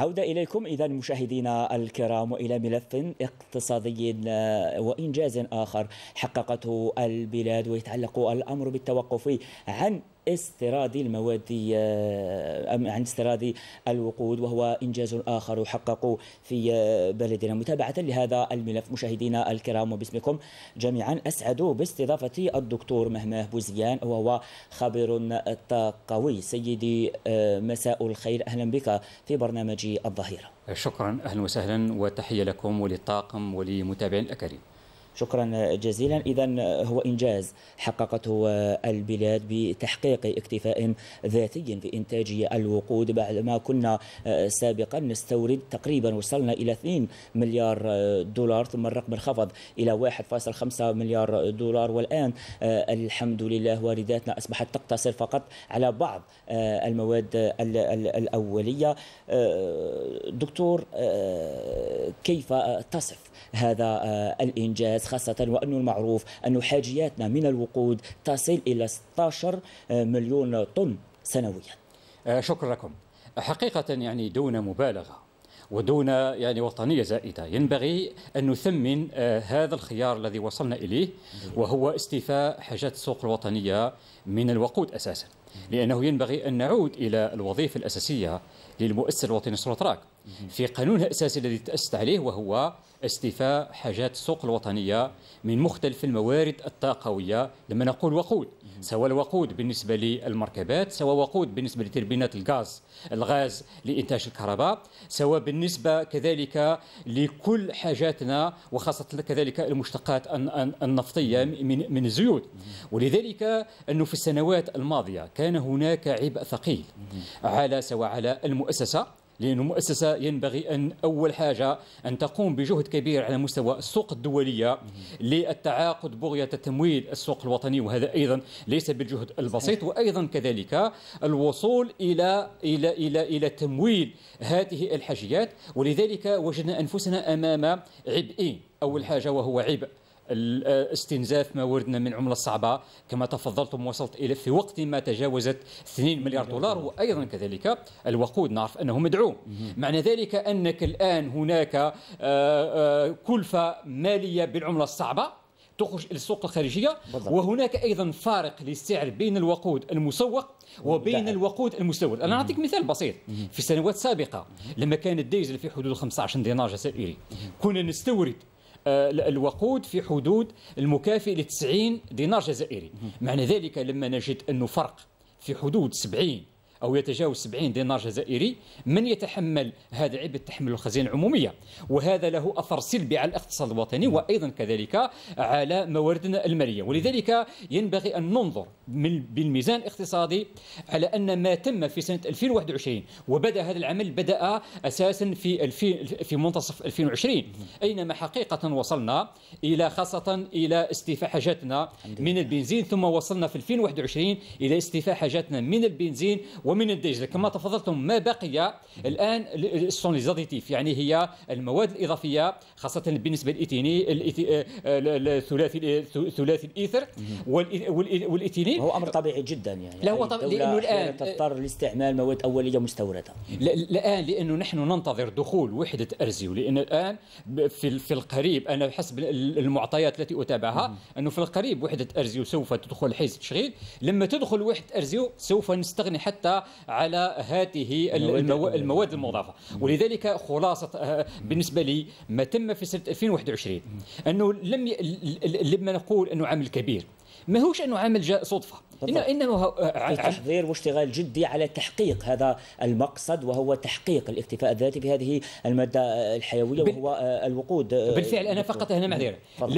عودة إليكم إذا مشاهدينا الكرام وإلى ملف اقتصادي آه، وإنجاز آخر حققته البلاد ويتعلق الأمر بالتوقف عن استيراد المواد آه، عن استيراد الوقود وهو إنجاز آخر حققه في آه، بلدنا متابعة لهذا الملف مشاهدينا الكرام وباسمكم جميعا أسعد باستضافة الدكتور مهماه بوزيان وهو خبير طاقوي سيدي آه، مساء الخير أهلا بك في برنامج الظهيرة شكرا أهلا وسهلا وتحية لكم وللطاقم ولمتابعين الأكارم شكرا جزيلا إذا هو إنجاز حققته البلاد بتحقيق اكتفاء ذاتي في إنتاج الوقود بعد ما كنا سابقا نستورد تقريبا وصلنا إلى 2 مليار دولار ثم الرقم انخفض إلى 1.5 مليار دولار والآن الحمد لله وارداتنا أصبحت تقتصر فقط على بعض المواد الأولية دكتور كيف تصف هذا الإنجاز خاصة وأنه المعروف أن حاجياتنا من الوقود تصل إلى 16 آه، مليون طن سنويا آه، شكرا لكم حقيقة يعني دون مبالغة ودون يعني وطنيه زائده ينبغي ان نثمن آه، هذا الخيار الذي وصلنا اليه وهو استيفاء حاجات السوق الوطنيه من الوقود اساسا لانه ينبغي ان نعود الى الوظيفه الاساسيه للمؤسسه الوطنيه للسرطراك في قانونها الاساسي الذي تاسست عليه وهو استيفاء حاجات السوق الوطنيه من مختلف الموارد الطاقويه لما نقول وقود سواء الوقود بالنسبه للمركبات سواء وقود بالنسبه لتربينات الغاز الغاز لانتاج الكهرباء سواء بالنسبه كذلك لكل حاجاتنا وخاصه كذلك المشتقات النفطيه من الزيوت ولذلك انه في السنوات الماضيه كان هناك عبء ثقيل على سواء على المؤسسه لأنه مؤسسة ينبغي أن أول حاجة أن تقوم بجهد كبير على مستوى السوق الدولية للتعاقد بغية تمويل السوق الوطني وهذا أيضا ليس بالجهد البسيط وأيضا كذلك الوصول إلى إلى إلى إلى تمويل هذه الحاجيات ولذلك وجدنا أنفسنا أمام عبئين أول حاجة وهو عبء استنزاف ما وردنا من عملة صعبة كما تفضلتم وصلت إلى في وقت ما تجاوزت 2 مليار دولار وأيضا كذلك الوقود نعرف أنه مدعوم معنى ذلك أنك الآن هناك آه، آه، كلفة مالية بالعملة الصعبة تخرج الى السوق الخارجيه بالضبط. وهناك ايضا فارق للسعر بين الوقود المسوق وبين نعم. الوقود المستورد انا اعطيك مثال بسيط في سنوات سابقه لما كان الديزل في حدود 15 دينار جزائري كنا نستورد آه، الوقود في حدود المكافئ ل 90 دينار جزائري معنى ذلك لما نجد أنه فرق في حدود 70 أو يتجاوز 70 دينار جزائري من يتحمل هذا العبء تحمل الخزينة العمومية وهذا له أثر سلبي على الاقتصاد الوطني نعم. وأيضا كذلك على مواردنا المالية ولذلك ينبغي أن ننظر بالميزان الاقتصادي على أن ما تم في سنة 2021 وبدأ هذا العمل بدأ أساسا في في منتصف 2020 نعم. أينما حقيقة وصلنا إلى خاصة إلى استيفاء حاجاتنا من البنزين ثم وصلنا في 2021 إلى استيفاء حاجاتنا من البنزين ومن الدجله كما تفضلتم ما بقي الان سون ليزاديتيف يعني هي المواد الاضافيه خاصه بالنسبه للايتيني آه، الثلاثي آه، ثلاثي الايثر والايتيني هو امر طبيعي جدا يعني لا هو يعني طبيعي لانه الان آه، تضطر لاستعمال مواد اوليه مستورده الان لانه نحن ننتظر دخول وحده ارزيو لان الان في في القريب انا حسب المعطيات التي اتابعها انه في القريب وحده ارزيو سوف تدخل حيز التشغيل لما تدخل وحده ارزيو سوف نستغني حتى على هذه المواد المضافه ولذلك خلاصه آه، بالنسبه لي ما تم في سنه 2021 انه لم ي... لما نقول انه عمل كبير ماهوش انه عمل جاء صدفه انه انما آه، تحضير واشتغال جدي على تحقيق هذا المقصد وهو تحقيق الاكتفاء الذاتي بهذه الماده الحيويه وهو آه، الوقود آه، بالفعل انا فقط هنا معذره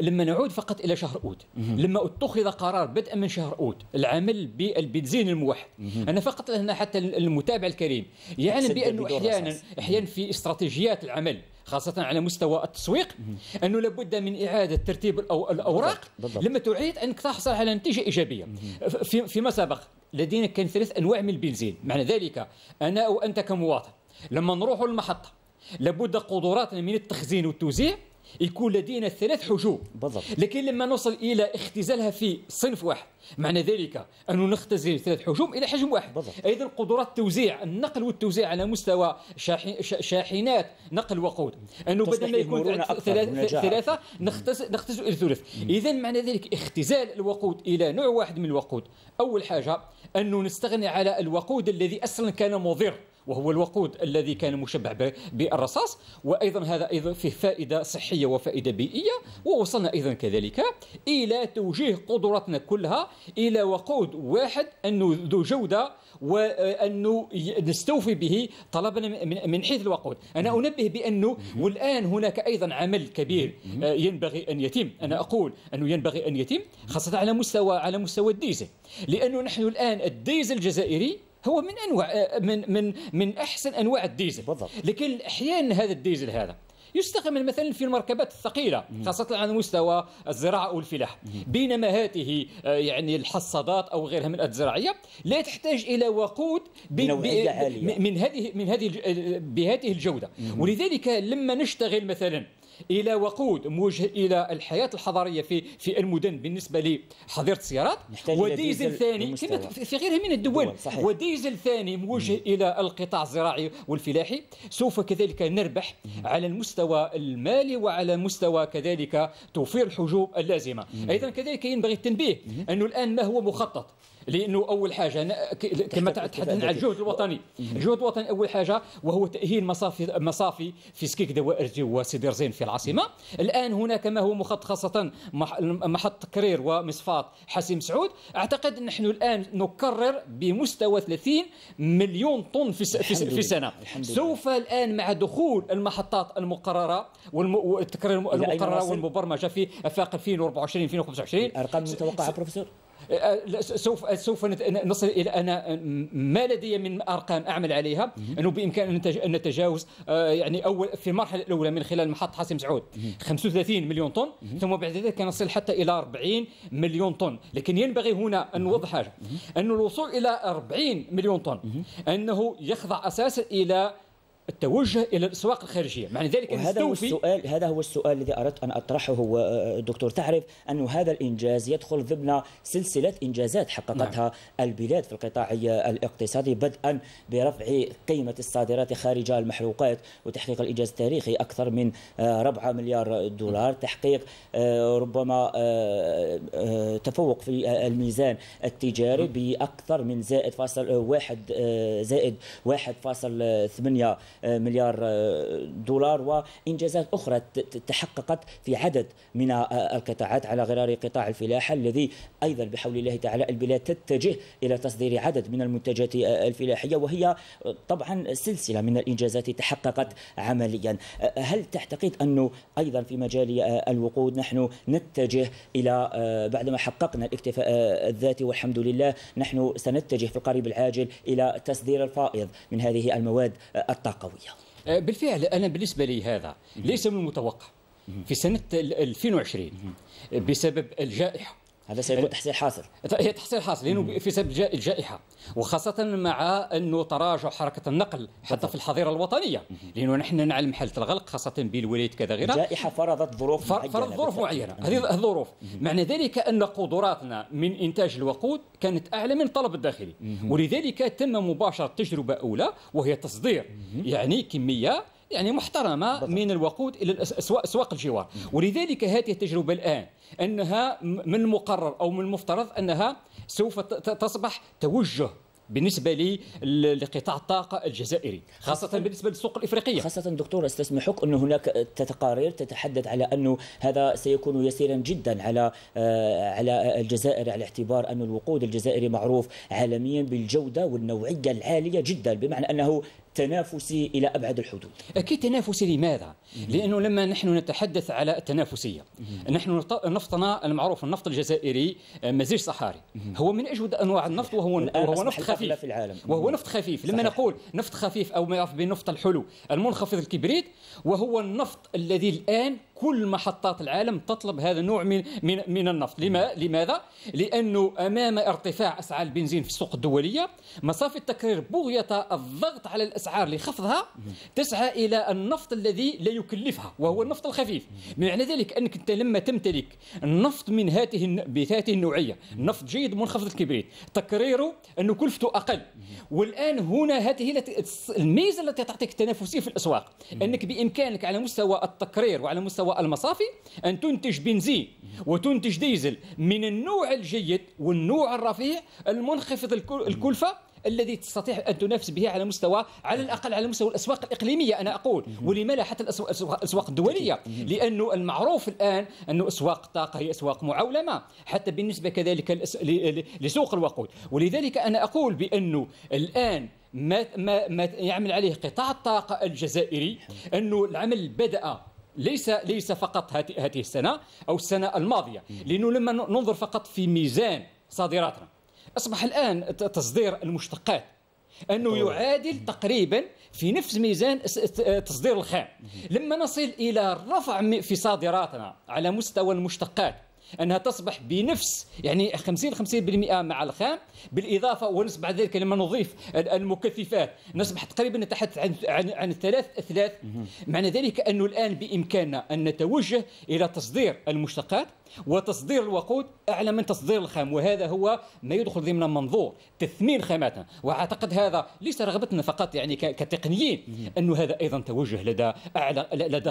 لما نعود فقط الى شهر اوت لما اتخذ قرار بدءا من شهر اوت العمل بالبنزين الموحد انا فقط هنا حتى المتابع الكريم يعلم يعني بانه احيانا احيانا في استراتيجيات العمل خاصه على مستوى التسويق انه لابد من اعاده ترتيب الاوراق بالضبط. لما تعيد انك تحصل على نتيجه ايجابيه في فيما سبق لدينا كان ثلاث انواع من البنزين معنى ذلك انا او انت كمواطن لما نروح المحطه لابد قدراتنا من التخزين والتوزيع يكون لدينا ثلاث حجوم بالضبط. لكن لما نصل إلى اختزالها في صنف واحد معنى ذلك أنه نختزل ثلاث حجوم إلى حجم واحد بالضبط. أيضا قدرات التوزيع النقل والتوزيع على مستوى شاحن شاحنات نقل وقود أنه بدل ما يكون ثلاثة نختزل, نختزل إلى ثلث إذا معنى ذلك اختزال الوقود إلى نوع واحد من الوقود أول حاجة أنه نستغني على الوقود الذي أصلا كان مضر وهو الوقود الذي كان مشبع بالرصاص وايضا هذا ايضا فيه فائده صحيه وفائده بيئيه ووصلنا ايضا كذلك الى توجيه قدراتنا كلها الى وقود واحد انه ذو جوده وانه نستوفي به طلبنا من حيث الوقود انا انبه بانه والان هناك ايضا عمل كبير آه، ينبغي ان يتم انا اقول انه ينبغي ان يتم خاصه على مستوى على مستوى الديزل لانه نحن الان الديزل الجزائري هو من انواع آه، من من من احسن انواع الديزل بالضبط. لكن احيانا هذا الديزل هذا يستخدم مثلا في المركبات الثقيله خاصه على مستوى الزراعه او الفلاح بينما هذه آه، يعني الحصادات او غيرها من الزراعيه لا تحتاج الى وقود من هذه من هذه بهذه الجوده ولذلك لما نشتغل مثلا الى وقود موجه الى الحياه الحضريه في في المدن بالنسبه لحظيره السيارات وديزل ثاني في غيرها من الدول وديزل ثاني موجه الى القطاع الزراعي والفلاحي سوف كذلك نربح على المستوى المالي وعلى مستوى كذلك توفير الحجوب اللازمه ايضا كذلك ينبغي التنبيه انه الان ما هو مخطط لانه اول حاجه كما تحدثنا عن الجهد الوطني الجهد الوطني اول حاجه وهو تاهيل مصافي مصافي في سكيك دوائرجي وسيدي رزين في العاصمه الان هناك ما هو مخطط خاصه محط تكرير ومصفات حسيم سعود اعتقد ان نحن الان نكرر بمستوى 30 مليون طن في في سنه سوف الان مع دخول المحطات المقرره والتكرير المقرره والمبرمجه في افاق 2024 2025 الارقام المتوقعه بروفيسور أه، سوف سوف نصل الى ان ما لدي من ارقام اعمل عليها انه بامكان ان نتجاوز أه، يعني اول في المرحله الاولى من خلال محطه حاسم سعود 35 مليون طن ثم بعد ذلك نصل حتى الى 40 مليون طن لكن ينبغي هنا ان نوضح حاجه انه الوصول الى 40 مليون طن انه يخضع اساسا الى التوجه الى الاسواق الخارجيه معنى ذلك هذا هو السؤال هذا هو السؤال الذي اردت ان اطرحه دكتور تعرف ان هذا الانجاز يدخل ضمن سلسله انجازات حققتها نعم. البلاد في القطاع الاقتصادي بدءا برفع قيمه الصادرات خارج المحروقات وتحقيق الانجاز التاريخي اكثر من 4 آه، مليار دولار نعم. تحقيق آه، ربما آه، تفوق في الميزان التجاري نعم. باكثر من زائد فاصل واحد زائد 1.8 آه، مليار آه، دولار وإنجازات أخرى تحققت في عدد من آه، القطاعات على غرار قطاع الفلاحة الذي أيضا بحول الله تعالى البلاد تتجه إلى تصدير عدد من المنتجات الفلاحية وهي طبعا سلسلة من الإنجازات تحققت عمليا هل تعتقد أنه أيضا في مجال الوقود نحن نتجه إلى بعدما حققنا الاكتفاء الذاتي والحمد لله نحن سنتجه في القريب العاجل إلى تصدير الفائض من هذه المواد الطاقوية قويه آه، بالفعل انا بالنسبه لي هذا ليس من المتوقع في سنه 2020 بسبب الجائحه هذا سيكون يعني تحصيل حاصل هي تحصيل حاصل لانه في سبب الجائحه وخاصه مع انه تراجع حركه النقل حتى في الحظيره الوطنيه لانه نحن نعلم حاله الغلق خاصه بين الولايات كذا غيرها الجائحه فرضت ظروف فرضت ظروف معينه هذه الظروف معنى ذلك ان قدراتنا من انتاج الوقود كانت اعلى من الطلب الداخلي ولذلك تم مباشره تجربه اولى وهي تصدير يعني كميه يعني محترمة بالضبط. من الوقود إلى أسواق الجوار ولذلك هذه التجربة الآن أنها من المقرر أو من المفترض أنها سوف تصبح توجه بالنسبه لقطاع الطاقه الجزائري خاصه بالنسبه للسوق الافريقيه خاصه دكتور استسمحك ان هناك تقارير تتحدث على انه هذا سيكون يسيرا جدا على آه، على الجزائر على اعتبار ان الوقود الجزائري معروف عالميا بالجوده والنوعيه العاليه جدا بمعنى انه تنافسي الى ابعد الحدود. اكيد تنافسي لماذا؟ لانه لما نحن نتحدث على التنافسيه نحن نفطنا المعروف النفط الجزائري آه، مزيج صحاري هو من اجود انواع النفط وهو وهو نفط خفيف في العالم وهو نفط خفيف صحيح. لما نقول نفط خفيف او ما يعرف بالنفط الحلو المنخفض الكبريت وهو النفط الذي الان كل محطات العالم تطلب هذا النوع من من, من النفط لما نعم. لماذا لانه امام ارتفاع اسعار البنزين في السوق الدوليه مصافي التكرير بغيه الضغط على الاسعار لخفضها نعم. تسعى الى النفط الذي لا يكلفها وهو نعم. النفط الخفيف بمعنى ذلك انك انت لما تمتلك النفط من هاته بهذه النوعيه نفط جيد منخفض الكبريت تكريره انه كلفته اقل والان هنا هذه الميزه التي تعطيك التنافسيه في الاسواق انك بامكانك على مستوى التكرير وعلى مستوى المصافي أن تنتج بنزين وتنتج ديزل من النوع الجيد والنوع الرفيع المنخفض الكلفة الذي تستطيع ان تنافس به على مستوى على الاقل على مستوى الاسواق الاقليميه انا اقول ولما لا حتى الاسواق الدوليه لانه المعروف الان انه اسواق الطاقه هي اسواق معولمه حتى بالنسبه كذلك لسوق الوقود ولذلك انا اقول بانه الان ما ما يعمل عليه قطاع الطاقه الجزائري انه العمل بدا ليس ليس فقط هذه السنه او السنه الماضيه لانه لما ننظر فقط في ميزان صادراتنا اصبح الان تصدير المشتقات انه يعادل تقريبا في نفس ميزان تصدير الخام لما نصل الى الرفع في صادراتنا على مستوى المشتقات انها تصبح بنفس يعني 50 50% مع الخام بالاضافه ونص بعد ذلك لما نضيف المكثفات نصبح تقريبا نتحدث عن عن, عن ثلاث اثلاث معنى ذلك انه الان بامكاننا ان نتوجه الى تصدير المشتقات وتصدير الوقود أعلى من تصدير الخام وهذا هو ما يدخل ضمن منظور تثمين خاماتنا وأعتقد هذا ليس رغبتنا فقط يعني كتقنيين أنه هذا أيضا توجه لدى أعلى لدى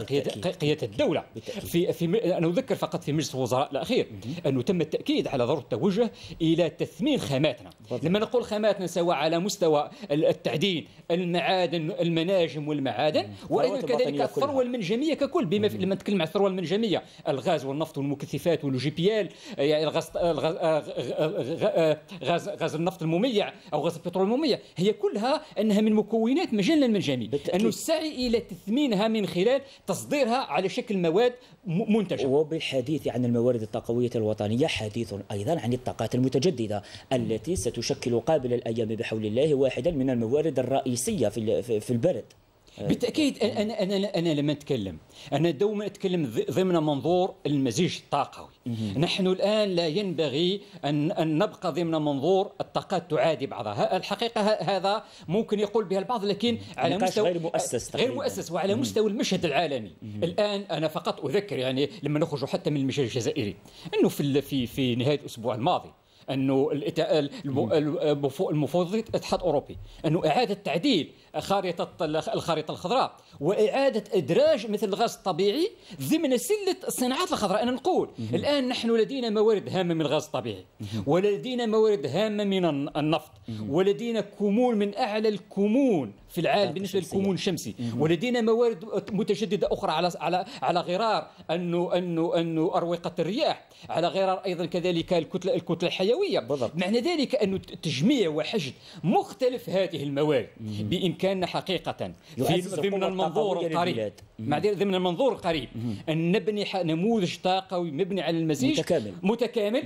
قيادة الدولة في, في أنا أذكر فقط في مجلس الوزراء الأخير أنه تم التأكيد على ضرورة التوجه إلى تثمين خاماتنا لما نقول خاماتنا سواء على مستوى التعدين المعادن المناجم والمعادن وأيضا كذلك الثروة المنجمية ككل بما لما نتكلم عن الثروة المنجمية الغاز والنفط والمكثف ولو والجي بي ال آه، يعني الغاز آه، آه، غاز غاز النفط المميع او غاز البترول المميع هي كلها انها من مكونات مجلا المنجمي انه السعي الى تثمينها من خلال تصديرها على شكل مواد منتجه وبالحديث عن الموارد الطاقويه الوطنيه حديث ايضا عن الطاقات المتجدده التي ستشكل قابل الايام بحول الله واحدا من الموارد الرئيسيه في البلد إيه. بالتاكيد انا انا انا لما اتكلم انا دوما اتكلم ضمن منظور المزيج الطاقوي نحن الان لا ينبغي ان ان نبقى ضمن منظور الطاقات تعادي بعضها الحقيقه هذا ممكن يقول بها البعض لكن على مستوى غير مؤسس غير مؤسس وعلى مستوى المشهد العالمي الان انا فقط اذكر يعني لما نخرج حتى من المشهد الجزائري انه في في في نهايه الاسبوع الماضي انه المفوض الاتحاد الاوروبي انه اعاده تعديل خارطه الخريطه الخضراء واعاده ادراج مثل الغاز الطبيعي ضمن سله الصناعات الخضراء انا نقول الان نحن لدينا موارد هامه من الغاز الطبيعي ولدينا موارد هامه من النفط ولدينا كمون من اعلى الكمون في العالم بالنسبه للكمون الشمسي ولدينا موارد متجدده اخرى على على على غرار انه انه انه اروقه الرياح على غرار ايضا كذلك الكتله الكتله الحيويه بالضبط. معنى ذلك انه تجميع وحشد مختلف هذه الموارد بامكان كان حقيقة في من المنظور القريب معذره ضمن المنظور القريب ان نبني نموذج طاقوي مبني على المزيج متكامل متكامل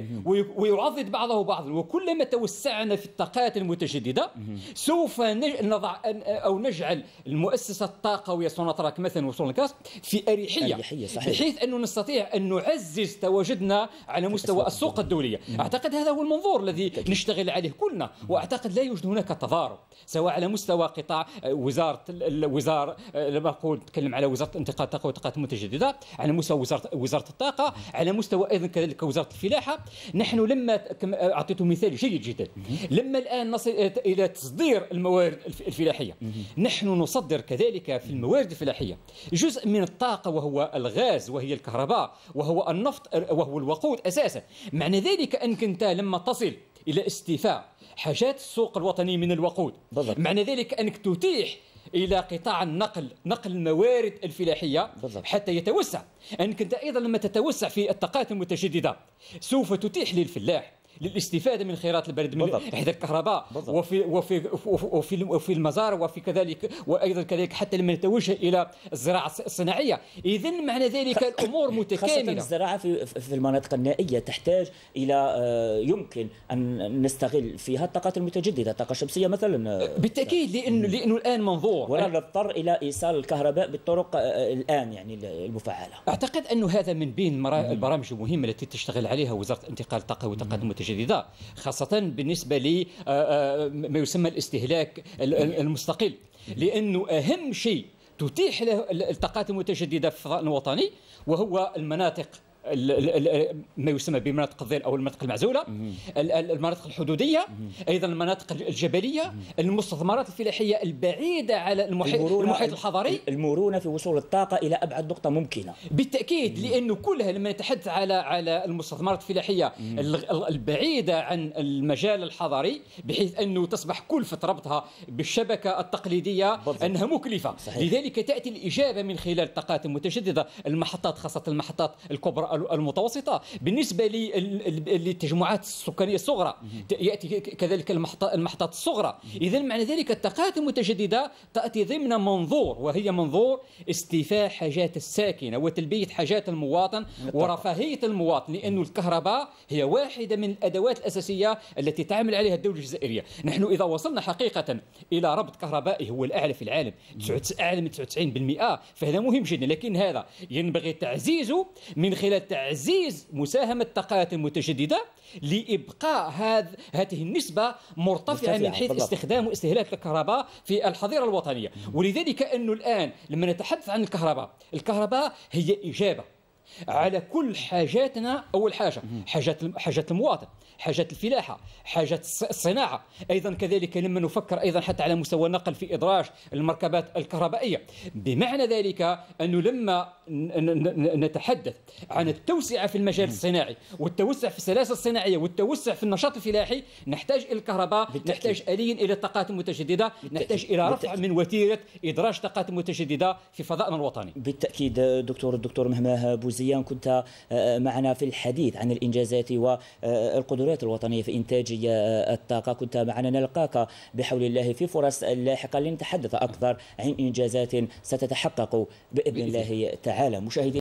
ويعضد بعضه بعضا وكلما توسعنا في الطاقات المتجدده سوف نضع او نجعل المؤسسه الطاقويه سوناتراك مثلا الكاس في اريحيه اريحيه صحيح بحيث انه نستطيع ان نعزز تواجدنا على مستوى السوق الدوليه اعتقد هذا هو المنظور الذي نشتغل عليه كلنا واعتقد لا يوجد هناك تضارب سواء على مستوى قطاع آه، وزاره الوزاره آه، لما نقول نتكلم على وزاره وزاره انتقال الطاقه والطاقات المتجدده على مستوى وزاره وزاره الطاقه على مستوى ايضا كذلك وزاره الفلاحه نحن لما اعطيت مثال جيد جدا لما الان نصل الى تصدير الموارد الفلاحيه نحن نصدر كذلك في الموارد الفلاحيه جزء من الطاقه وهو الغاز وهي الكهرباء وهو النفط وهو الوقود اساسا معنى ذلك انك انت لما تصل الى استيفاء حاجات السوق الوطني من الوقود بالضبط. معنى ذلك انك تتيح الى قطاع النقل نقل الموارد الفلاحيه بالضبط. حتى يتوسع انك انت ايضا لما تتوسع في الطاقات المتجدده سوف تتيح للفلاح للاستفاده من خيرات البلد من احدى الكهرباء وفي وفي وفي وفي المزار وفي كذلك وايضا كذلك حتى لما نتوجه الى الزراعه الصناعيه اذا معنى ذلك الامور متكامله خاصه الزراعه في, في المناطق النائيه تحتاج الى آه، يمكن ان نستغل فيها الطاقات المتجدده الطاقه الشمسيه مثلا آه، بالتاكيد لانه لانه الان منظور ولا نضطر الى ايصال الكهرباء بالطرق آه، الان يعني المفعله اعتقد انه هذا من بين البرامج المهمه التي تشتغل عليها وزاره انتقال الطاقه والطاقات المتجدده جديدة خاصة بالنسبة لما آه، آه، ما يسمى الاستهلاك المستقل لأنه أهم شيء تتيح له الطاقات المتجددة في الفضاء الوطني وهو المناطق ما يسمى بمناطق الظل او المناطق المعزوله المناطق الحدوديه ايضا المناطق الجبليه المستثمرات الفلاحيه البعيده على المحيط المحيط الحضري المرونه في وصول الطاقه الى ابعد نقطه ممكنه بالتاكيد لانه كلها لما نتحدث على على المستثمرات الفلاحيه البعيده عن المجال الحضري بحيث انه تصبح كلفه ربطها بالشبكه التقليديه بالضبط. انها مكلفه صحيح. لذلك تاتي الاجابه من خلال الطاقات المتجدده المحطات خاصه المحطات الكبرى المتوسطه بالنسبه للتجمعات السكانيه الصغرى ياتي كذلك المحطات الصغرى اذا معنى ذلك الطاقات المتجدده تاتي ضمن منظور وهي منظور استيفاء حاجات الساكنه وتلبيه حاجات المواطن ورفاهيه المواطن لأن الكهرباء هي واحده من الادوات الاساسيه التي تعمل عليها الدوله الجزائريه نحن اذا وصلنا حقيقه الى ربط كهربائي هو الاعلى في العالم اعلى من 99% فهذا مهم جدا لكن هذا ينبغي تعزيزه من خلال تعزيز مساهمة الطاقات المتجددة لإبقاء هذ هذه النسبة مرتفعة من حيث بالضبط. استخدام واستهلاك الكهرباء في الحظيرة الوطنية ولذلك أنه الآن لما نتحدث عن الكهرباء الكهرباء هي إجابة على كل حاجاتنا اول حاجه حاجات حاجات المواطن حاجات الفلاحه حاجات الصناعه ايضا كذلك لما نفكر ايضا حتى على مستوى النقل في ادراج المركبات الكهربائيه بمعنى ذلك انه لما نتحدث عن التوسعة في المجال الصناعي والتوسع في السلاسل الصناعية والتوسع في النشاط الفلاحي نحتاج إلى الكهرباء بالتأكيد. نحتاج آليا إلى الطاقات المتجددة نحتاج إلى رفع من وتيرة إدراج الطاقات المتجددة في فضائنا الوطني بالتأكيد دكتور الدكتور مهماه بوزيان كنت آه، معنا في الحديث عن الإنجازات والقدرات آه، الوطنية في إنتاج آه، الطاقة كنت معنا نلقاك بحول الله في فرص لاحقة لنتحدث أكثر عن إنجازات ستتحقق بإذن الله تعالى هلا مشاهدينا